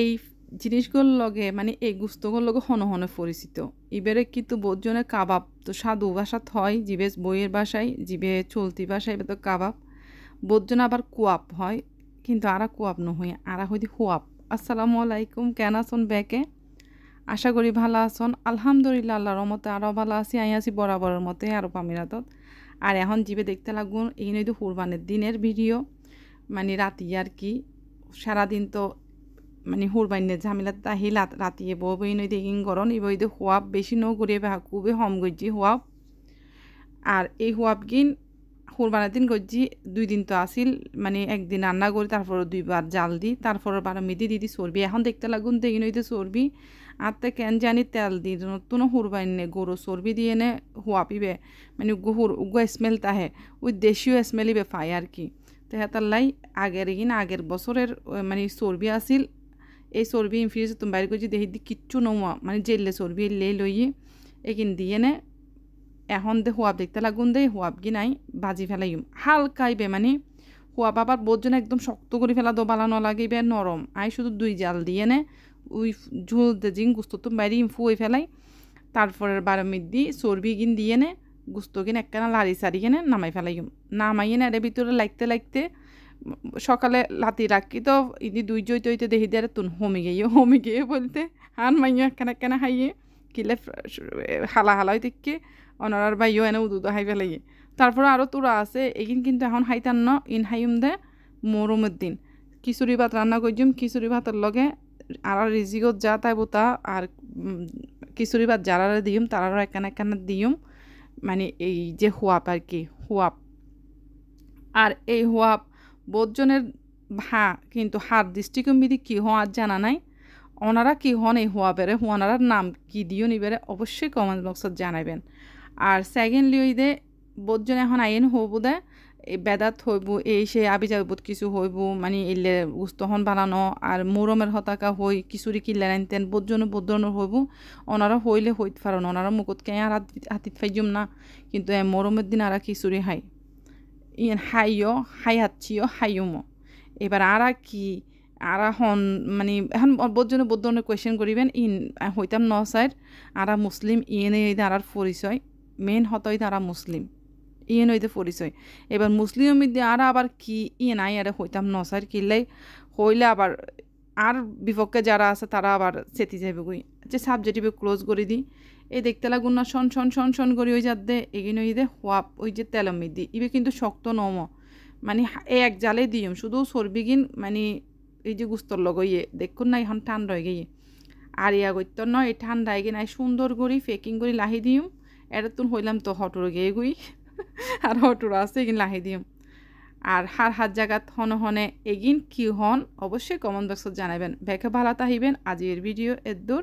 এই জিনিসগুলোর লগে মানে এই গুস্তগুলোর লগে হন হন পরিচিত ইবেরে কিন্তু বোধজনে কাবাব তো সাধু ভাষাত হয় জিবে বইয়ের বাসায় জিবে চলতি ভাষায় তো কাবাব বোধজনে আবার কুয়াপ হয় কিন্তু আরা কুয়াপ নহয় আরা হইতে হুয়াপ আসসালামু আলাইকুম কেন আসন ব্যাকে আশা করি ভালো আসন আলহামদুলিল্লাহ আল্লাহ রমতে আরও ভালো আছি আই আছি বরাবরের মতে আরও পামিরাত আর এখন জিভে দেখতে লাগুন এই তো কুরবানের দিনের ভিডিও মানে রাতি আর কি সারাদিন তো মানে হুরবাইনে ঝামেলা তাহি রাতি এব বই দেখিং গরম ইবই দে হোয়াব বেশি ন গড়িয়ে বা খুবই হম গজ্জি হোয়াব আর এই হোয়াব গিন হুরবানের দিন গজ্জি দুই দিন তো আসিল মানে একদিন রান্না করি তারপর দুইবার জাল দি তারপর বারো মিদি দিদি চর্বি এখন দেখতে লাগুন দেখি নইতে চর্বি আর তো কেন জানি তেল দি নতুন হুরবাইনে গরু চর্বি দিয়ে নে হোয়াপিবে মানে উগ্র হুর উগ্র স্মেল তাহে ওই দেশীয় স্মেলিবে ফাই আর কি তো হ্যাঁ লাই আগের ইন আগের বছরের মানে চর্বি আসিল এই সরবি ফ্রিজ তুমি বাইরে করছি দি কিচ্ছু নোয়া মানে জেললে সরবি এলে লইয়ে এগিন দিয়ে নে এখন দে হুয়াব দেখতে লাগুন দে হুয়াব কি নাই ভাজি হালকাই বে মানে হুয়াব আবার বোধজন একদম শক্ত করে ফেলা দো বালানো বে নরম আই শুধু দুই জাল দিয়ে নে ওই ঝোল জিং গুস্ত তুমি বাইরে ফুয়ে ফেলাই তারপরে বারো মিনিট দিয়ে সরবি গিন দিয়ে নে গুস্তগিন একখানা লাড়ি সারি কিনে নামাই ফেলাইম নামাই এনে এর ভিতরে লাগতে লাগতে সকালে লাতি রাখি তো ইদি দুই জই তৈতে দেখি দিয়ে তুন হমি গিয়ে হমি গিয়ে বলতে হান মাইয়া কেনা কেনা হাইয়ে কিলে হালা হালাই হইতে কি অনরার বাইও এনে উদুদ হাই ফেলাইয়ে তারপর আরও তোরা আছে এগিন কিন্তু এখন হাইতান ন ইন হাইম দে মরমের দিন খিচুড়ি ভাত রান্না দিম খিচুড়ি ভাতের লগে আর রিজিগত যা তাই বোতা আর খিচুড়ি ভাত যারা দিম তারারও একখানে একখানা দিম মানে এই যে হুয়াপ আর কি হুয়াপ আর এই হুয়াপ বোধজনের হা কিন্তু হার দৃষ্টিকম্বিদি কী আজ জানা নাই ওনারা কি হন এই হওয়া বেড়ে ওনারার নাম কি দিও নি বেড়ে অবশ্যই কমেন্ট বক্সত জানাবেন আর সেকেন্ডলি ওই দে বোধজন এখন আইন হবু দে বেদাত হইব এই সেই বোধ কিছু হইব মানে এলে উস্তহন বানানো আর মোরমের হতাকা হই কিছুরি লেন তেন বোধজন বোধরণের হইব ওনারা হইলে হইত পারেন ওনারা মুকুতকে আর হাতিত ফাইজুম না কিন্তু মোরমের দিন আর কিছুরি হয় ইন হাইও হাইয়াচ্ছিও হাইয়ুমো এবার আর কি আর হন মানে এখন বজনে বদ ধরনের কোয়েশ্চেন করিবেন ইন হইতাম ন সাইড আরা মুসলিম ইয়েনে হইতে আর পরিচয় মেন হত হইতে আরা মুসলিম ইয়েন হইতে পরিচয় এবার মুসলিম মধ্যে আর আবার কি ইয়ে নাই আরে হইতাম ন সাইড কিনলে হইলে আবার আর বিপক্ষে যারা আছে তারা আবার চেতি যাবে গুই যে সাবজেক্টিভে ক্লোজ করে দিই এই দেখতে লাগুন না শন শন শন শন করি ওই যাদে এগিয়ে ওই দে হোয়াপ ওই যে তেলমি দি ইবে কিন্তু শক্ত নম মানে এ এক জালে দিম শুধু সর্বিগিন মানে এই যে গুস্তর লগইয়ে দেখুন না এখন ঠান্ডা হয়ে গিয়ে আর ইয়া করতো নয় এই ঠান্ডা গিয়ে নাই সুন্দর করি ফেকিং করি লাহি দিম এটা তুন হইলাম তো হটর গিয়ে গুই আর হটর আছে এগিন লাহি দিম আর হার হাত জাগাত হন হনে এগিন কি হন অবশ্যই কমেন্ট বক্সত জানাবেন ভেখে ভালো তাহিবেন আজকের ভিডিও এর দূর